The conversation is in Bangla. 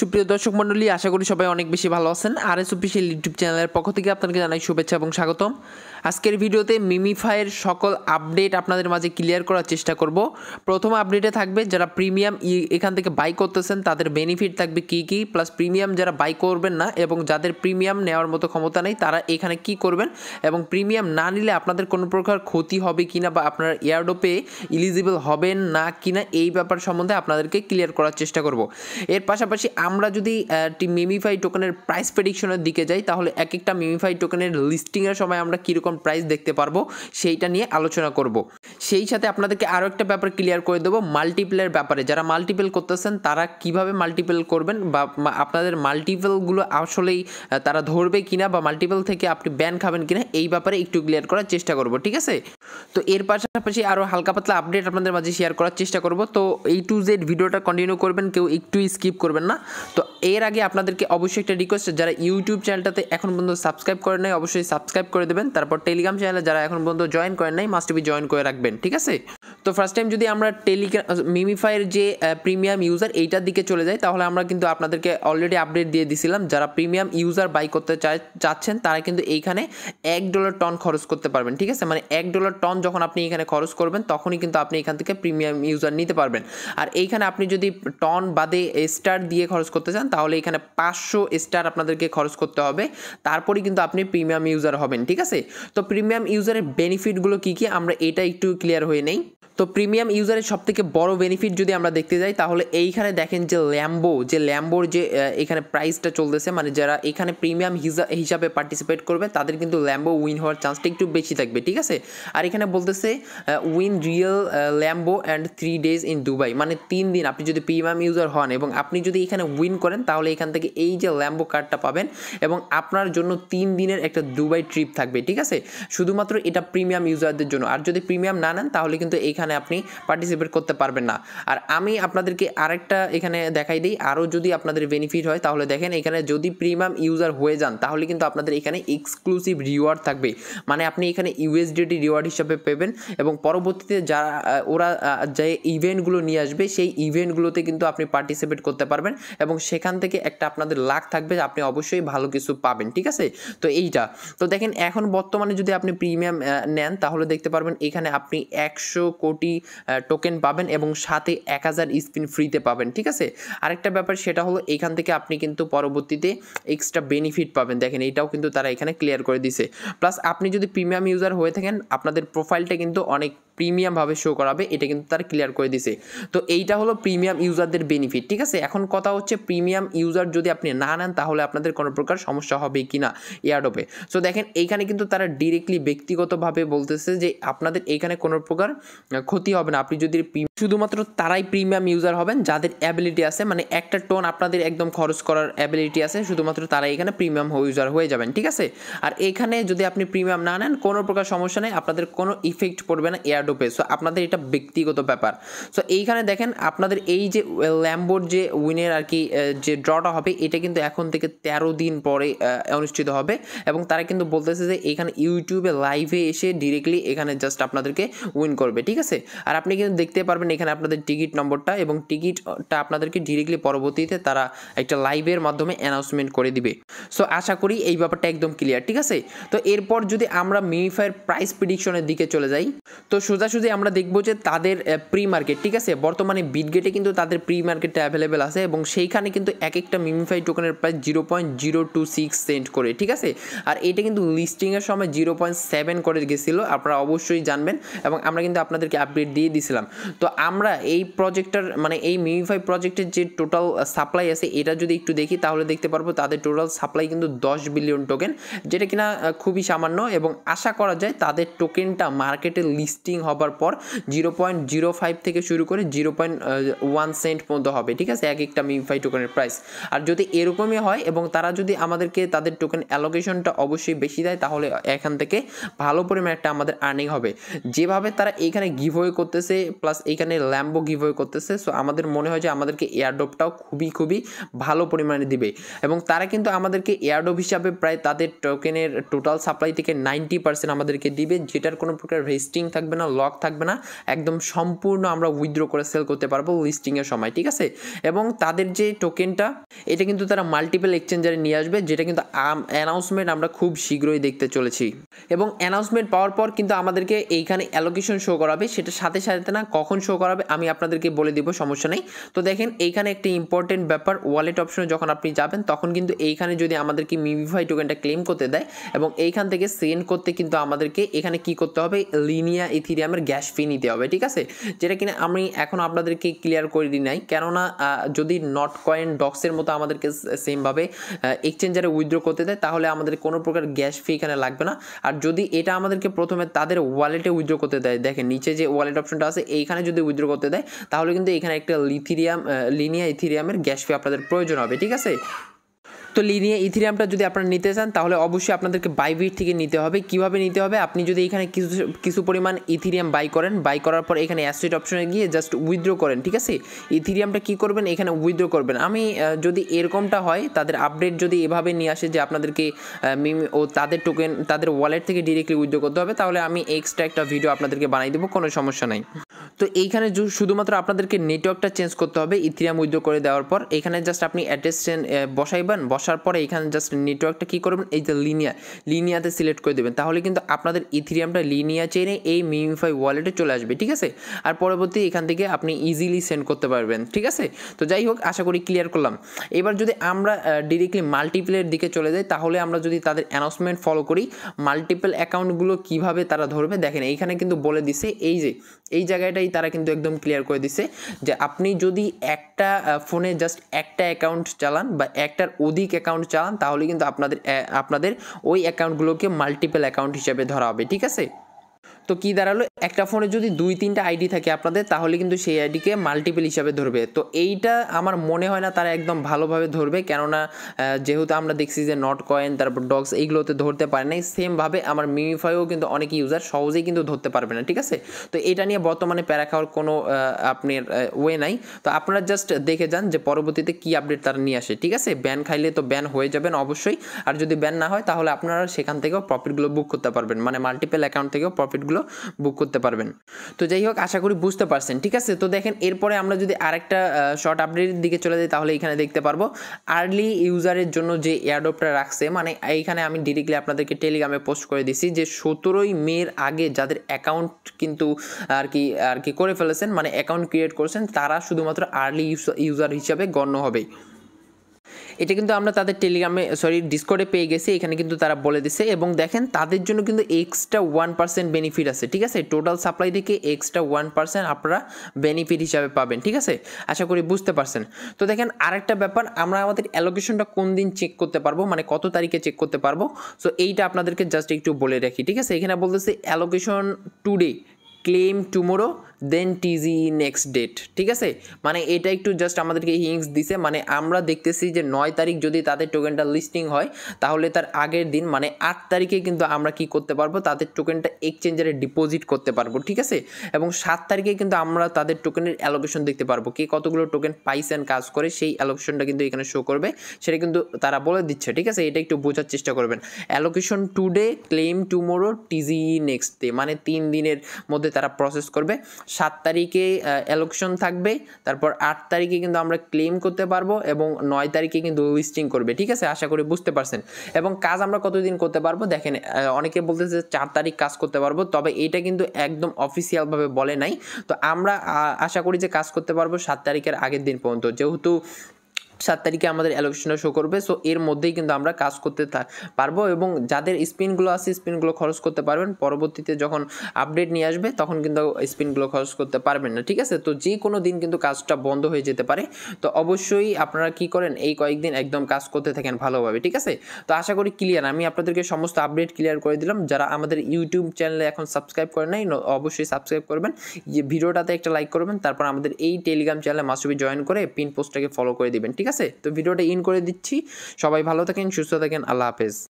সুপ্রিয় দর্শক মন্ডলী আশা করি সবাই অনেক বেশি ভালো আছেন আর এস অফিসিয়াল ইউটিউব চ্যানেলের পক্ষ থেকে আপনাকে জানাই শুভেচ্ছা এবং স্বাগতম আজকের ভিডিওতে মিমিফায়ের সকল আপডেট আপনাদের মাঝে ক্লিয়ার করার চেষ্টা করব প্রথম আপডেটে থাকবে যারা প্রিমিয়াম এখান থেকে বাই করতেছেন তাদের বেনিফিট থাকবে কি কি প্লাস প্রিমিয়াম যারা বাই করবেন না এবং যাদের প্রিমিয়াম নেওয়ার মতো ক্ষমতা নেই তারা এখানে কি করবেন এবং প্রিমিয়াম না নিলে আপনাদের কোনো প্রকার ক্ষতি হবে কি না বা আপনার এয়ারডোপে ইলিজিবল হবেন না কি না এই ব্যাপার সম্বন্ধে আপনাদেরকে ক্লিয়ার করার চেষ্টা করব এর পাশাপাশি আমরা যদি মেমিফাই টোকেনের প্রাইস প্রেডিকশনের দিকে যাই তাহলে এক একটা মেমিফাই টোকেনের লিস্টিংয়ের সময় আমরা কীরকম প্রাইস দেখতে পারবো সেইটা নিয়ে আলোচনা করব সেই সাথে আপনাদেরকে আরও একটা ব্যাপার ক্লিয়ার করে দেবো মাল্টিপ্লের ব্যাপারে যারা মাল্টিপেল করতেছেন তারা কিভাবে মাল্টিপেল করবেন বা আপনাদের মাল্টিপেলগুলো আসলেই তারা ধরবে কিনা বা মাল্টিপেল থেকে আপনি ব্যান খাবেন কিনা এই ব্যাপারে একটু ক্লিয়ার করার চেষ্টা করব ঠিক আছে তো এর পাশাপাশি আরও হালকা পাতলা আপডেট আপনাদের মাঝে শেয়ার করার চেষ্টা করব তো এই টু জেড ভিডিওটা কন্টিনিউ করবেন কেউ একটু স্কিপ করবেন না তো এর আগে আপনাদেরকে অবশ্যই একটা রিকোয়েস্ট যারা ইউটিউব চ্যানেলটাতে এখন পর্যন্ত সাবস্ক্রাইব করে নাই অবশ্যই সাবস্ক্রাইব করে দেবেন তারপর টেলিগ্রাম চ্যানেলে যারা এখন পর্যন্ত জয়েন করেন নাই মাস্ট জয়েন করে রাখবেন করবেন ঠিক আছে তো ফার্স্ট টাইম যদি আমরা টেলিগ্রাম মিমিফাইয়ের যে প্রিমিয়াম ইউজার এইটার দিকে চলে যাই তাহলে আমরা কিন্তু আপনাদেরকে অলরেডি আপডেট দিয়ে দিছিলাম যারা প্রিমিয়াম ইউজার বাই করতে চাচ্ছেন তারা কিন্তু এইখানে এক ডলার টন খরচ করতে পারবেন ঠিক আছে মানে এক ডলার টন যখন আপনি এখানে খরচ করবেন তখনই কিন্তু আপনি এখান থেকে প্রিমিয়াম ইউজার নিতে পারবেন আর এইখানে আপনি যদি টন বাদে স্টার দিয়ে খরচ করতে চান তাহলে এখানে পাঁচশো স্টার আপনাদেরকে খরচ করতে হবে তারপরে কিন্তু আপনি প্রিমিয়াম ইউজার হবেন ঠিক আছে তো প্রিমিয়াম ইউজারের বেনিফিটগুলো কী কী আমরা এটা একটু क्लियर हुई नहीं তো প্রিমিয়াম ইউজারের সব থেকে বড় বেনিফিট যদি আমরা দেখতে যাই তাহলে এইখানে দেখেন যে ল্যাম্বো যে ল্যাম্বোর যে এখানে প্রাইসটা চলতেছে মানে যারা এখানে প্রিমিয়াম হিসাবে পার্টিসিপেট করবে তাদের কিন্তু ল্যাম্বো উইন হওয়ার চান্সটা একটু বেশি থাকবে ঠিক আছে আর এখানে বলতেছে win real Lambo and three days in Dubai মানে তিন দিন আপনি যদি প্রিমিয়াম ইউজার হন এবং আপনি যদি এখানে উইন করেন তাহলে এখান থেকে এই যে ল্যাম্বো কার্ডটা পাবেন এবং আপনার জন্য তিন দিনের একটা দুবাই ট্রিপ থাকবে ঠিক আছে শুধুমাত্র এটা প্রিমিয়াম ইউজারদের জন্য আর যদি প্রিমিয়াম না নেন তাহলে কিন্তু এখানে এখানে আপনি পার্টিসিপেট করতে পারবেন না আর আমি আপনাদেরকে আরেকটা এখানে দেখাই দিই আরও যদি আপনাদের বেনিফিট হয় তাহলে দেখেন এখানে যদি প্রিমিয়াম ইউজার হয়ে যান তাহলে কিন্তু আপনাদের এখানে এক্সক্লুসিভ রিওয়ার্ড থাকবে মানে আপনি এখানে ইউএসডিটি রিওয়ার্ড হিসাবে পাবেন এবং পরবর্তীতে যারা ওরা যে ইভেন্টগুলো নিয়ে আসবে সেই ইভেন্টগুলোতে কিন্তু আপনি পার্টিসিপেট করতে পারবেন এবং সেখান থেকে একটা আপনাদের লাখ থাকবে আপনি অবশ্যই ভালো কিছু পাবেন ঠিক আছে তো এইটা তো দেখেন এখন বর্তমানে যদি আপনি প্রিমিয়াম নেন তাহলে দেখতে পারবেন এখানে আপনি একশো কোটি কোটি টোকেন পাবেন এবং সাথে এক হাজার স্পিন ফ্রিতে পাবেন ঠিক আছে আরেকটা ব্যাপার সেটা হলো এখান থেকে আপনি কিন্তু পরবর্তীতে এক্সট্রা বেনিফিট পাবেন দেখেন এটাও কিন্তু তারা এখানে ক্লিয়ার করে দিছে প্লাস আপনি যদি প্রিমিয়াম ইউজার হয়ে থাকেন আপনাদের প্রোফাইলটা কিন্তু অনেক প্রিমিয়ামভাবে শো করাবে এটা কিন্তু তারা ক্লিয়ার করে দিছে তো এইটা হলো প্রিমিয়াম ইউজারদের বেনিফিট ঠিক আছে এখন কথা হচ্ছে প্রিমিয়াম ইউজার যদি আপনি না নেন তাহলে আপনাদের কোনো প্রকার সমস্যা হবে কি না এয়ারডপে সো দেখেন এইখানে কিন্তু তারা ডিরেক্টলি ব্যক্তিগতভাবে বলতেছে যে আপনাদের এইখানে কোনো প্রকার ক্ষতি হবে না আপনি যদি শুধুমাত্র তারাই প্রিমিয়াম ইউজার হবেন যাদের অ্যাবিলিটি আছে মানে একটা টোন আপনাদের একদম খরচ করার অ্যাবিলিটি আছে শুধুমাত্র তারাই এখানে প্রিমিয়াম ইউজার হয়ে যাবেন ঠিক আছে আর এখানে যদি আপনি প্রিমিয়াম না নেন কোনো প্রকার সমস্যা নেই আপনাদের কোনো ইফেক্ট পড়বে না এয়ার ডোপে সো আপনাদের এটা ব্যক্তিগত ব্যাপার সো এইখানে দেখেন আপনাদের এই যে ল্যাম্বোর যে উইনের আর কি যে ড্রটা হবে এটা কিন্তু এখন থেকে ১৩ দিন পরে অনুষ্ঠিত হবে এবং তারা কিন্তু বলতেছে যে এখানে ইউটিউবে লাইভে এসে ডিরেক্টলি এখানে জাস্ট আপনাদেরকে উইন করবে ঠিক আছে আর আপনি কিন্তু দেখতে পারবেন এখানে আপনাদের টিকিট নম্বরটা এবং টিকিটটা আপনাদেরকে ডিরেক্টলি পরবর্তীতে তারা একটা লাইভের মাধ্যমে অ্যানাউন্সমেন্ট করে দিবে সো আশা করি এই ব্যাপারটা একদম ক্লিয়ার ঠিক আছে তো এরপর যদি আমরা মিনিফায়ার প্রাইস প্রিডিকশনের দিকে চলে যাই তো সোজাসুজি আমরা দেখব যে তাদের প্রি মার্কেট ঠিক আছে বর্তমানে বিটগেটে কিন্তু তাদের প্রি মার্কেটটা অ্যাভেলেবেল আছে এবং সেইখানে কিন্তু এক একটা মিমিফাই টোকেনের প্রায় zero point zero two six cent করে ঠিক আছে আর এটা কিন্তু লিস্টিংয়ের সময় জিরো পয়েন্ট সেভেন করে গেছিলো আপনারা অবশ্যই জানবেন এবং আমরা কিন্তু আপনাদেরকে আপডেট দিয়ে দিছিলাম তো আমরা এই প্রজেক্টটার মানে এই মিমিফাই প্রজেক্টের যে টোটাল সাপ্লাই আছে এটা যদি একটু দেখি তাহলে দেখতে পারবো তাদের টোটাল সাপ্লাই কিন্তু দশ বিলিয়ন টোকেন যেটা কিনা খুবই সামান্য এবং আশা করা যায় তাদের টোকেনটা মার্কেটে লিস্টিং ব্লিচিং হবার পর জিরো পয়েন্ট জিরো ফাইভ থেকে শুরু করে জিরো পয়েন্ট ওয়ান সেন্ট পর্যন্ত হবে ঠিক আছে এক একটা মিমিফাই টোকেনের প্রাইস আর যদি এরকমই হয় এবং তারা যদি আমাদেরকে তাদের টোকেন অ্যালোকেশনটা অবশ্যই বেশি দেয় তাহলে এখান থেকে ভালো পরিমাণে একটা আমাদের আর্নিং হবে যেভাবে তারা এইখানে গিভওয়ে করতেছে প্লাস এইখানে ল্যাম্বো গিভ গিভওয়ে করতেছে সো আমাদের মনে হয় যে আমাদেরকে এয়ারড্রপটাও খুবই খুবই ভালো পরিমাণে দিবে এবং তারা কিন্তু আমাদেরকে এয়ারডোপ হিসাবে প্রায় তাদের টোকেনের টোটাল সাপ্লাই থেকে নাইনটি পার্সেন্ট আমাদেরকে দিবে যেটার কোনো প্রকার রেস্টিং থাকবে না লক থাকবে না একদম সম্পূর্ণ আমরা উইথড্র করে সেল করতে পারবো লিস্টিংয়ের সময় ঠিক আছে এবং তাদের যে টোকেনটা এটা কিন্তু তারা মাল্টিপল এক্সচেঞ্জারে নিয়ে আসবে যেটা কিন্তু অ্যানাউন্সমেন্ট আমরা খুব শীঘ্রই দেখতে চলেছি এবং অ্যানাউন্সমেন্ট পাওয়ার পর কিন্তু আমাদেরকে এইখানে অ্যালোকেশন শো করাবে সেটা সাথে সাথে না কখন শো করাবে আমি আপনাদেরকে বলে দিব সমস্যা নেই তো দেখেন এইখানে একটি ইম্পর্টেন্ট ব্যাপার ওয়ালেট অপশনে যখন আপনি যাবেন তখন কিন্তু এইখানে যদি আমাদেরকে মিভিফাই টোকেনটা ক্লেম করতে দেয় এবং এইখান থেকে সেন্ড করতে কিন্তু আমাদেরকে এখানে কি করতে হবে লিনিয়া ইথিরে মিডিয়ামের গ্যাস ফি নিতে হবে ঠিক আছে যেটা কিনা আমি এখন আপনাদেরকে ক্লিয়ার করে দিই নাই কেননা যদি নট কয়েন ডক্সের মতো আমাদেরকে সেমভাবে এক্সচেঞ্জারে উইথড্র করতে দেয় তাহলে আমাদের কোনো প্রকার গ্যাস ফি এখানে লাগবে না আর যদি এটা আমাদেরকে প্রথমে তাদের ওয়ালেটে উইথড্র করতে দেয় দেখেন নিচে যে ওয়ালেট অপশনটা আছে এইখানে যদি উইথড্র করতে দেয় তাহলে কিন্তু এখানে একটা লিথিরিয়াম লিনিয়া ইথিরিয়ামের গ্যাস ফি আপনাদের প্রয়োজন হবে ঠিক আছে তো লিনিয়া ইথিরিয়ামটা যদি আপনারা নিতে চান তাহলে অবশ্যই আপনাদেরকে বাইবিট থেকে নিতে হবে কিভাবে নিতে হবে আপনি যদি এখানে কিছু কিছু পরিমাণ ইথিরিয়াম বাই করেন বাই করার পর এখানে অ্যাসিড অপশনে গিয়ে জাস্ট উইথড্র করেন ঠিক আছে ইথিরিয়ামটা কি করবেন এখানে উইথড্র করবেন আমি যদি এরকমটা হয় তাদের আপডেট যদি এভাবে নিয়ে আসে যে আপনাদেরকে মিমি ও তাদের টোকেন তাদের ওয়ালেট থেকে ডিরেক্টলি উইথড্র করতে হবে তাহলে আমি এক্সট্রা একটা ভিডিও আপনাদেরকে বানিয়ে দেবো কোনো সমস্যা নাই তো এইখানে শুধুমাত্র আপনাদেরকে নেটওয়ার্কটা চেঞ্জ করতে হবে ইথিরিয়াম উইথড্র করে দেওয়ার পর এখানে জাস্ট আপনি অ্যাড্রেস বসাইবেন বসার পরে এখানে জাস্ট নেটওয়ার্কটা কী করবেন এই যে লিনিয়া লিনিয়াতে সিলেক্ট করে দেবেন তাহলে কিন্তু আপনাদের ইথিরিয়ামটা লিনিয়া চেনে এই মিমিফাই ওয়ালেটে চলে আসবে ঠিক আছে আর পরবর্তী এখান থেকে আপনি ইজিলি সেন্ড করতে পারবেন ঠিক আছে তো যাই হোক আশা করি ক্লিয়ার করলাম এবার যদি আমরা ডিরেক্টলি মাল্টিপ্লের দিকে চলে যাই তাহলে আমরা যদি তাদের অ্যানাউন্সমেন্ট ফলো করি মাল্টিপল অ্যাকাউন্টগুলো কিভাবে তারা ধরবে দেখেন এইখানে কিন্তু বলে দিছে এই যে এই জায়গাটাই তারা কিন্তু একদম ক্লিয়ার করে দিছে যে আপনি যদি একটা ফোনে জাস্ট একটা অ্যাকাউন্ট চালান বা একটার অধিক কে অ্যাকাউন্ট চান তাহলে কিন্তু আপনাদের আপনাদের ওই অ্যাকাউন্টগুলোকে মাল্টিপল অ্যাকাউন্ট হিসেবে ধরা হবে ঠিক আছে তো কি দাঁড়ালো একটা ফোনে যদি দুই তিনটা আইডি থাকে আপনাদের তাহলে কিন্তু সেই আইডিকে মাল্টিপল হিসাবে ধরবে তো এইটা আমার মনে হয় না তারা একদম ভালোভাবে ধরবে কেননা যেহেতু আমরা দেখছি যে নট কয়েন তারপর ডগস এইগুলোতে ধরতে পারে নাই সেমভাবে আমার মিমিফাইও কিন্তু অনেক ইউজার সহজেই কিন্তু ধরতে পারবে না ঠিক আছে তো এটা নিয়ে বর্তমানে প্যারা খাওয়ার কোনো আপনার ওয়ে নাই তো আপনারা জাস্ট দেখে যান যে পরবর্তীতে কি আপডেট তারা নিয়ে আসে ঠিক আছে ব্যান খাইলে তো ব্যান হয়ে যাবেন অবশ্যই আর যদি ব্যান না হয় তাহলে আপনারা সেখান থেকেও প্রফিটগুলো বুক করতে পারবেন মানে মাল্টিপল অ্যাকাউন্ট থেকেও প্রফিটগুলো বুক করতে পারবেন তো যাই হোক আশা করি বুঝতে পারছেন ঠিক আছে তো দেখেন এরপরে আমরা যদি আরেকটা শর্ট আপডেটের দিকে চলে যাই তাহলে এখানে দেখতে পারবো আর্লি ইউজারের জন্য যে এয়ারডপটা রাখছে মানে এইখানে আমি ডিরেক্টলি আপনাদেরকে টেলিগ্রামে পোস্ট করে দিছি যে সতেরোই মের আগে যাদের অ্যাকাউন্ট কিন্তু আর কি আর কি করে ফেলেছেন মানে অ্যাকাউন্ট ক্রিয়েট করেছেন তারা শুধুমাত্র আর্লি ইউজার হিসাবে গণ্য হবে এটা কিন্তু আমরা তাদের টেলিগ্রামে সরি ডিসকোডে পেয়ে গেছি এখানে কিন্তু তারা বলে দিছে এবং দেখেন তাদের জন্য কিন্তু এক্সট্রা ওয়ান পার্সেন্ট বেনিফিট আছে ঠিক আছে টোটাল সাপ্লাই থেকে এক্সট্রা ওয়ান পার্সেন্ট আপনারা বেনিফিট হিসাবে পাবেন ঠিক আছে আশা করি বুঝতে পারছেন তো দেখেন আরেকটা ব্যাপার আমরা আমাদের অ্যালোকেশনটা কোন দিন চেক করতে পারবো মানে কত তারিখে চেক করতে পারবো সো এইটা আপনাদেরকে জাস্ট একটু বলে রাখি ঠিক আছে এখানে বলতেছে allocation today claim tomorrow then TG next date ঠিক আছে মানে এটা একটু জাস্ট আমাদেরকে হিংস দিছে মানে আমরা দেখতেছি যে নয় তারিখ যদি তাদের টোকেনটা লিস্টিং হয় তাহলে তার আগের দিন মানে আট তারিখে কিন্তু আমরা কি করতে পারবো তাদের টোকেনটা এক্সচেঞ্জারে ডিপোজিট করতে পারবো ঠিক আছে এবং সাত তারিখে কিন্তু আমরা তাদের টোকেনের অ্যালোকেশন দেখতে পারবো কে কতগুলো টোকেন পাইসেন কাজ করে সেই অ্যালোকেশনটা কিন্তু এখানে শো করবে সেটা কিন্তু তারা বলে দিচ্ছে ঠিক আছে এটা একটু বোঝার চেষ্টা করবেন allocation today claim tomorrow TG next day মানে তিন দিনের মধ্যে তারা প্রসেস করবে সাত তারিখে অ্যালোকশন থাকবে তারপর আট তারিখে কিন্তু আমরা ক্লেম করতে পারবো এবং নয় তারিখে কিন্তু উইস্টিং করবে ঠিক আছে আশা করি বুঝতে পারছেন এবং কাজ আমরা কতদিন করতে পারবো দেখেন অনেকে বলতেছে চার তারিখ কাজ করতে পারবো তবে এটা কিন্তু একদম অফিসিয়ালভাবে বলে নাই তো আমরা আশা করি যে কাজ করতে পারবো সাত তারিখের আগের দিন পর্যন্ত যেহেতু সাত তারিখে আমাদের অ্যালোকেশনটা শো করবে সো এর মধ্যেই কিন্তু আমরা কাজ করতে পারবো এবং যাদের স্পিনগুলো আছে স্পিনগুলো খরচ করতে পারবেন পরবর্তীতে যখন আপডেট নিয়ে আসবে তখন কিন্তু স্পিনগুলো খরচ করতে পারবেন না ঠিক আছে তো যে কোনো দিন কিন্তু কাজটা বন্ধ হয়ে যেতে পারে তো অবশ্যই আপনারা কি করেন এই কয়েকদিন একদম কাজ করতে থাকেন ভালোভাবে ঠিক আছে তো আশা করি ক্লিয়ার আমি আপনাদেরকে সমস্ত আপডেট ক্লিয়ার করে দিলাম যারা আমাদের ইউটিউব চ্যানেলে এখন সাবস্ক্রাইব করে নাই অবশ্যই সাবস্ক্রাইব করবেন ভিডিওটাতে একটা লাইক করবেন তারপর আমাদের এই টেলিগ্রাম চ্যানেলে মাসুবি জয়েন করে পিন পোস্টটাকে ফলো করে দিবেন ঠিক আছে আছে তো ভিডিওটা ইন করে দিচ্ছি সবাই ভালো থাকেন সুস্থ থাকেন আল্লাহ হাফেজ